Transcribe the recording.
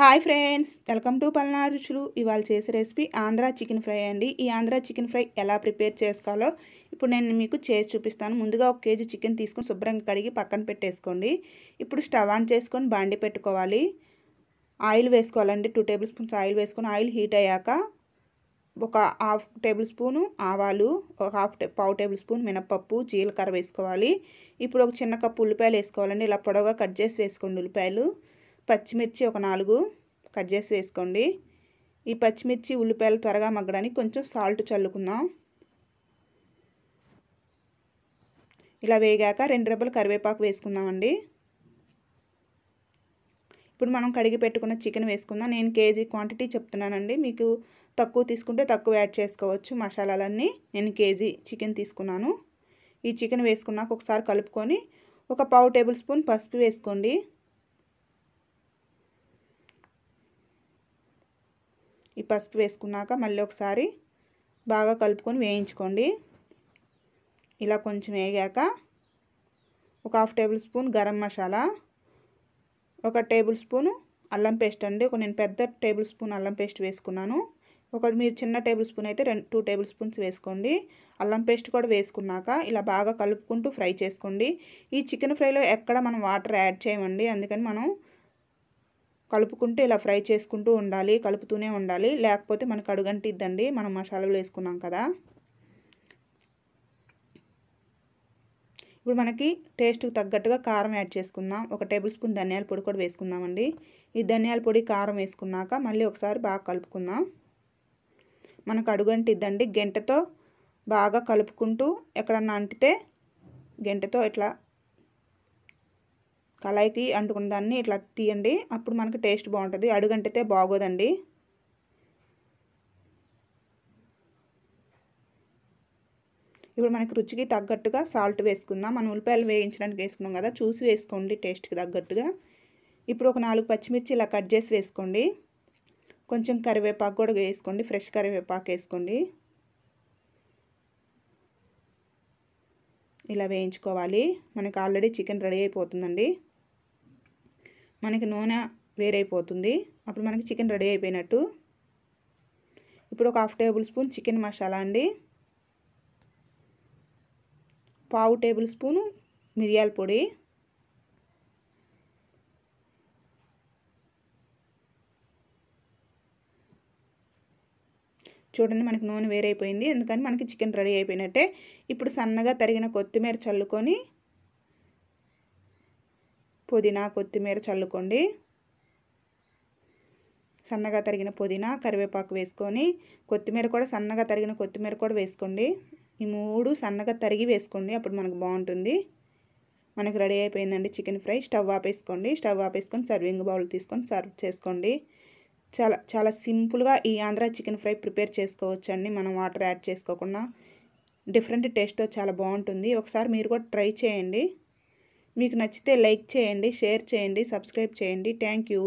hi friends welcome to Palnadu రుచులు ఇవాళ చేసే రెసిపీ ఆంధ్రా చికెన్ ఫ్రై అండి ఈ ఆంధ్ర చికెన్ ఫ్రై ఎలా ప్రిపేర్ చేసుకోవాలో ఇప్పుడు నేను మీకు చేసి చూపిస్తాను ముందుగా ఒక కేజీ చికెన్ తీసుకొని శుభ్రంగా కడిగి పక్కన పెట్టేసుకోండి ఇప్పుడు స్టవ్ ఆన్ చేసుకొని బాండి పెట్టుకోవాలి ఆయిల్ వేసుకోవాలండి టూ టేబుల్ స్పూన్స్ ఆయిల్ వేసుకొని ఆయిల్ హీట్ అయ్యాక ఒక హాఫ్ టేబుల్ స్పూను ఆవాలు ఒక హాఫ్ పావు టేబుల్ స్పూన్ మినపప్పు జీలకర్ర వేసుకోవాలి ఇప్పుడు ఒక చిన్న కప్పు ఉల్లిపాయలు వేసుకోవాలండి ఇలా పొడవుగా కట్ చేసి వేసుకోండి ఉల్లిపాయలు పచ్చిమిర్చి ఒక నాలుగు కట్ చేసి వేసుకోండి ఈ పచ్చిమిర్చి ఉల్లిపాయలు త్వరగా మగ్గడానికి కొంచెం సాల్ట్ చల్లుకుందాం ఇలా వేగాక రెండు రెబ్బలు కరివేపాకు వేసుకుందామండి ఇప్పుడు మనం కడిగి పెట్టుకున్న చికెన్ వేసుకుందాం నేను కేజీ క్వాంటిటీ చెప్తున్నానండి మీకు తక్కువ తీసుకుంటే తక్కువ యాడ్ చేసుకోవచ్చు మసాలాలన్నీ నేను కేజీ చికెన్ తీసుకున్నాను ఈ చికెన్ వేసుకున్నాక ఒకసారి కలుపుకొని ఒక పావు టేబుల్ స్పూన్ పసుపు వేసుకోండి ఈ పసుపు వేసుకున్నాక మళ్ళీ ఒకసారి బాగా కలుపుకొని వేయించుకోండి ఇలా కొంచెం వేగాక ఒక half tablespoon garam masala ఒక టేబుల్ స్పూన్ అల్లం పేస్ట్ అండి ఒక నేను పెద్ద టేబుల్ స్పూన్ అల్లం పేస్ట్ వేసుకున్నాను ఒకటి మీరు చిన్న టేబుల్ స్పూన్ అయితే రెండు టూ టేబుల్ స్పూన్స్ వేసుకోండి అల్లం పేస్ట్ కూడా వేసుకున్నాక ఇలా బాగా కలుపుకుంటూ ఫ్రై చేసుకోండి ఈ చికెన్ ఫ్రైలో ఎక్కడ మనం వాటర్ యాడ్ చేయమండి అందుకని మనం కలుపుకుంటూ ఇలా ఫ్రై చేసుకుంటూ ఉండాలి కలుపుతూనే ఉండాలి లేకపోతే మనకు అడుగంటిద్దండి మనం మసాలాలు వేసుకున్నాం కదా ఇప్పుడు మనకి టేస్ట్కి తగ్గట్టుగా కారం యాడ్ చేసుకుందాం ఒక టేబుల్ స్పూన్ ధనియాల పొడి కూడా వేసుకుందామండి ఈ ధనియాల పొడి కారం వేసుకున్నాక మళ్ళీ ఒకసారి బాగా కలుపుకుందాం మనకు అడుగంటిద్దండి గంటతో బాగా కలుపుకుంటూ ఎక్కడన్నా అంటితే గంటతో ఇట్లా కళాయికి అంటుకున్న దాన్ని ఇట్లా తీయండి అప్పుడు మనకి టేస్ట్ బాగుంటుంది అడుగంటితే బాగోదండి ఇప్పుడు మనకి రుచికి తగ్గట్టుగా సాల్ట్ వేసుకుందాం మనం ఉల్లిపాయలు వేయించడానికి వేసుకున్నాం కదా చూసి వేసుకోండి టేస్ట్కి తగ్గట్టుగా ఇప్పుడు ఒక నాలుగు పచ్చిమిర్చి ఇలా కట్ చేసి వేసుకోండి కొంచెం కరివేపాకు కూడా వేసుకోండి ఫ్రెష్ కరివేపాకు వేసుకోండి ఇలా వేయించుకోవాలి మనకి ఆల్రెడీ చికెన్ రెడీ అయిపోతుందండి మనకి నూనె వేరైపోతుంది అప్పుడు మనకి చికెన్ రెడీ అయిపోయినట్టు ఇప్పుడు ఒక half tablespoon chicken masala అండి పావు టేబుల్ స్పూను మిరియాల పొడి చూడండి మనకి నూనె వేరైపోయింది ఎందుకని మనకి చికెన్ రెడీ అయిపోయినట్టే ఇప్పుడు సన్నగా తరిగిన కొత్తిమీర చల్లుకొని పుదీనా కొత్తిమీర చల్లుకోండి సన్నగా తరిగిన పుదీనా కరివేపాకు వేసుకొని కొత్తిమీర కూడా సన్నగా తరిగిన కొత్తిమీర కూడా వేసుకోండి ఈ మూడు సన్నగా తరిగి వేసుకోండి అప్పుడు మనకు బాగుంటుంది మనకు రెడీ అయిపోయిందండి చికెన్ ఫ్రై స్టవ్ ఆపేసుకోండి స్టవ్ ఆపేసుకొని సర్వింగ్ బౌల్ తీసుకొని సర్వ్ చేసుకోండి చాలా చాలా సింపుల్గా ఈ ఆంధ్ర చికెన్ ఫ్రై ప్రిపేర్ చేసుకోవచ్చండి మనం వాటర్ యాడ్ చేసుకోకుండా డిఫరెంట్ టేస్ట్తో చాలా బాగుంటుంది ఒకసారి మీరు కూడా ట్రై చేయండి మీకు నచ్చితే లైక్ చేయండి షేర్ చేయండి సబ్స్క్రైబ్ చేయండి థ్యాంక్ యూ